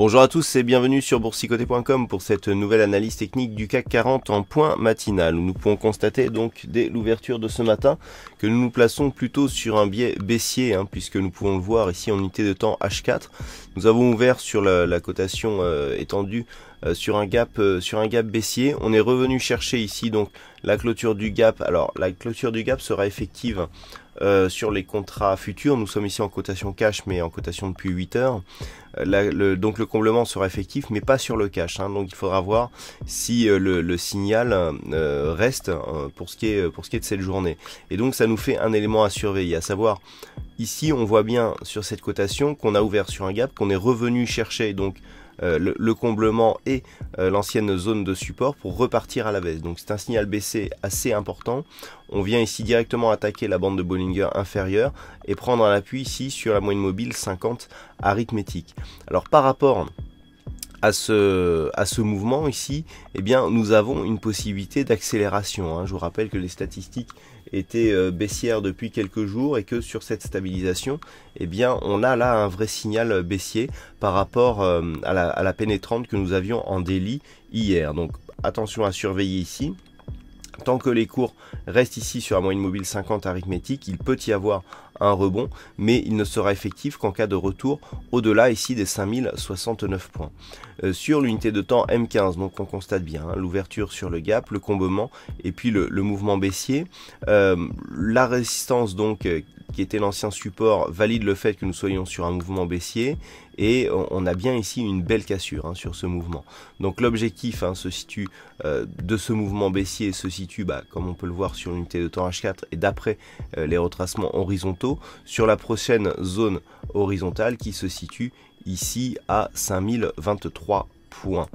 Bonjour à tous et bienvenue sur boursicoté.com pour cette nouvelle analyse technique du CAC 40 en point matinal. Nous pouvons constater donc dès l'ouverture de ce matin que nous nous plaçons plutôt sur un biais baissier hein, puisque nous pouvons le voir ici en unité de temps H4. Nous avons ouvert sur la, cotation euh, étendue euh, sur un gap euh, sur un gap baissier. On est revenu chercher ici donc la clôture du gap. Alors la clôture du gap sera effective euh, sur les contrats futurs. Nous sommes ici en cotation cash, mais en cotation depuis 8 heures. donc le comblement sera effectif, mais pas sur le cash. Hein. donc il faudra voir si le, signal reste pour ce, qui est, pour, ce qui est, de cette journée. Et donc ça nous fait un élément à surveiller, à savoir ici on voit bien sur cette cotation qu'on a ouvert sur un gap, qu'on est revenu chercher donc euh, le, comblement et euh, l'ancienne zone de support pour repartir à la baisse. Donc c'est un signal baissé assez important. On vient ici directement attaquer la bande de Bollinger inférieure et prendre un appui ici sur la moyenne mobile 50 arithmétique. Alors par rapport à ce, à ce mouvement ici, eh bien, nous avons une possibilité d'accélération. Hein. Je vous rappelle que les statistiques étaient euh, baissières depuis quelques jours et que sur cette stabilisation, eh bien, on a là un vrai signal baissier par rapport euh, à, la, à la pénétrante que nous avions en délit hier. Donc, attention à surveiller ici. Tant que les cours restent ici sur la moyenne mobile 50 arithmétique, il peut y avoir un rebond, mais il ne sera effectif qu'en cas de retour au-delà ici des 5069 points. Euh, sur l'unité de temps M15, donc on constate bien hein, l'ouverture sur le gap, le combement et puis le, mouvement baissier. Euh, la résistance donc euh, qui était l'ancien support, valide le fait que nous soyons sur un mouvement baissier et on a bien ici une belle cassure hein, sur ce mouvement. Donc l'objectif hein, se situe euh, de ce mouvement baissier se situe, bah, comme on peut le voir sur l'unité de temps H4 et d'après euh, les retracements horizontaux, sur la prochaine zone horizontale qui se situe ici à 5023 points.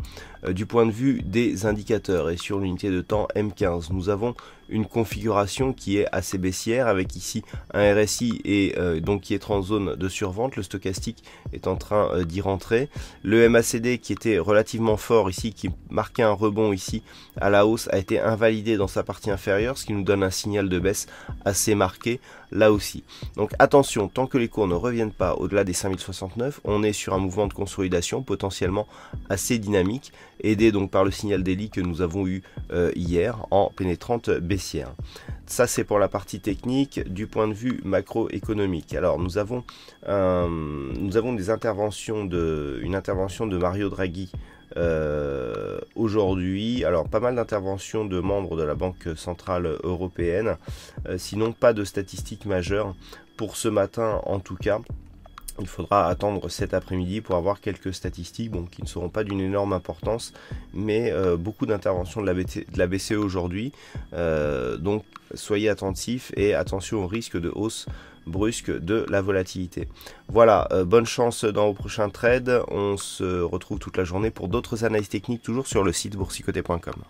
Euh, du point de vue des indicateurs et sur l'unité de temps M15, nous avons une configuration qui est assez baissière avec ici un RSI et euh, donc qui est en zone de survente, le stochastique est en train euh, d'y rentrer, le MACD qui était relativement fort ici, qui marquait un rebond ici à la hausse, a été invalidé dans sa partie inférieure, ce qui nous donne un signal de baisse assez marqué là aussi. Donc attention, tant que les cours ne reviennent pas au-delà des 5069, on est sur un mouvement de consolidation potentiellement assez dynamique aidé donc par le signal d'Eli que nous avons eu euh, hier en pénétrante baissière. Ça c'est pour la partie technique du point de vue macroéconomique. Alors nous avons, nous avons des interventions de, une intervention de Mario Draghi euh, aujourd'hui. Alors pas mal d'interventions de membres de la Banque Centrale Européenne, euh, sinon pas de statistiques majeures pour ce matin en tout cas. Il faudra attendre cet après-midi pour avoir quelques statistiques qui ne seront pas d'une énorme importance, mais euh, beaucoup d'interventions de, la BCE e aujourd'hui. Euh, donc soyez attentifs et attention au risque de hausse brusque de la volatilité. Voilà, euh, bonne chance dans vos prochains trades. On se retrouve toute la journée pour d'autres analyses techniques toujours sur le site boursicoté.com.